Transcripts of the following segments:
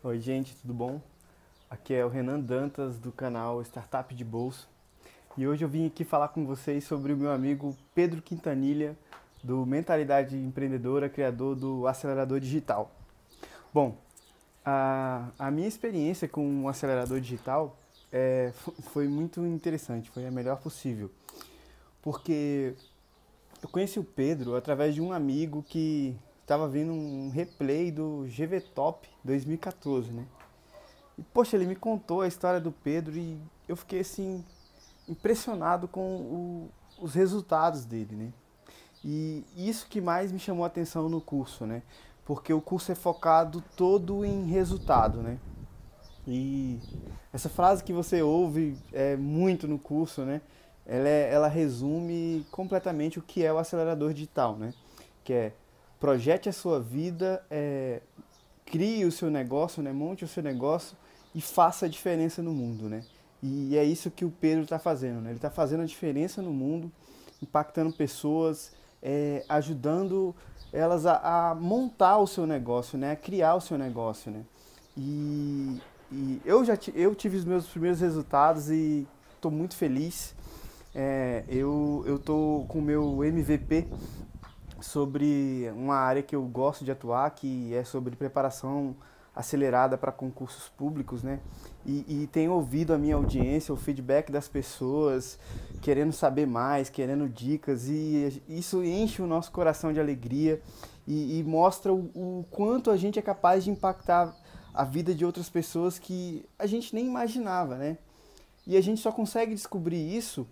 Oi, gente, tudo bom? Aqui é o Renan Dantas do canal Startup de Bolso e hoje eu vim aqui falar com vocês sobre o meu amigo Pedro Quintanilha do Mentalidade Empreendedora, criador do Acelerador Digital. Bom, a, a minha experiência com o acelerador digital é, foi muito interessante, foi a melhor possível, porque eu conheci o Pedro através de um amigo que tava vindo um replay do GV Top 2014, né? E, poxa, ele me contou a história do Pedro e eu fiquei, assim, impressionado com o, os resultados dele, né? E isso que mais me chamou a atenção no curso, né? Porque o curso é focado todo em resultado, né? E essa frase que você ouve é muito no curso, né? Ela, é, ela resume completamente o que é o acelerador digital, né? Que é projete a sua vida, é, crie o seu negócio, né? monte o seu negócio e faça a diferença no mundo. Né? E é isso que o Pedro está fazendo. Né? Ele está fazendo a diferença no mundo, impactando pessoas, é, ajudando elas a, a, montar o seu negócio, né? a criar o seu negócio. Né? E, e eu já eu tive os meus primeiros resultados e estou muito feliz. É, eu estou com o meu MVP sobre uma área que eu gosto de atuar, que é sobre preparação acelerada para concursos públicos, né? E, e tenho ouvido a minha audiência, o feedback das pessoas, querendo saber mais, querendo dicas, e isso enche o nosso coração de alegria e, e mostra o, o quanto a gente é capaz de impactar a vida de outras pessoas que a gente nem imaginava, né? E a gente só consegue descobrir isso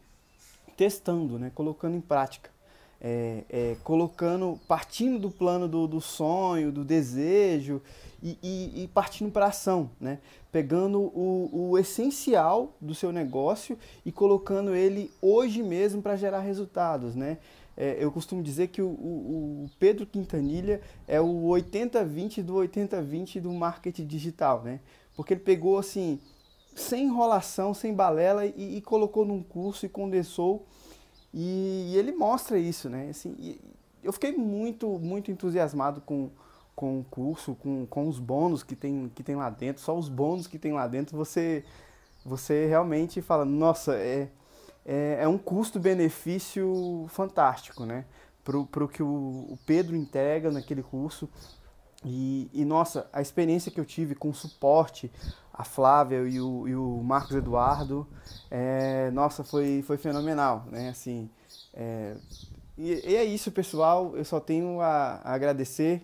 testando, né? Colocando em prática é, é, colocando, partindo do plano do, do sonho, do desejo e, e, e partindo para ação, né? Pegando o, o, essencial do seu negócio e colocando ele hoje mesmo para gerar resultados, né? É, eu costumo dizer que o, o, o Pedro Quintanilha é o 80-20 do 80-20 do marketing digital, né? Porque ele pegou assim, sem enrolação, sem balela e, e colocou num curso e condensou e, e ele mostra isso, né? Assim, eu fiquei muito, muito entusiasmado com, com o curso, com, com os bônus que tem, que tem lá dentro. Só os bônus que tem lá dentro, você, você realmente fala, nossa, é, é, é um custo-benefício fantástico, né? Para o que o Pedro entrega naquele curso, e, e, nossa, a experiência que eu tive com o suporte, a Flávia e o, e o Marcos Eduardo, é, nossa, foi, foi fenomenal, né? Assim, é, e, e, é isso, pessoal. Eu só tenho a, a agradecer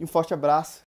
um forte abraço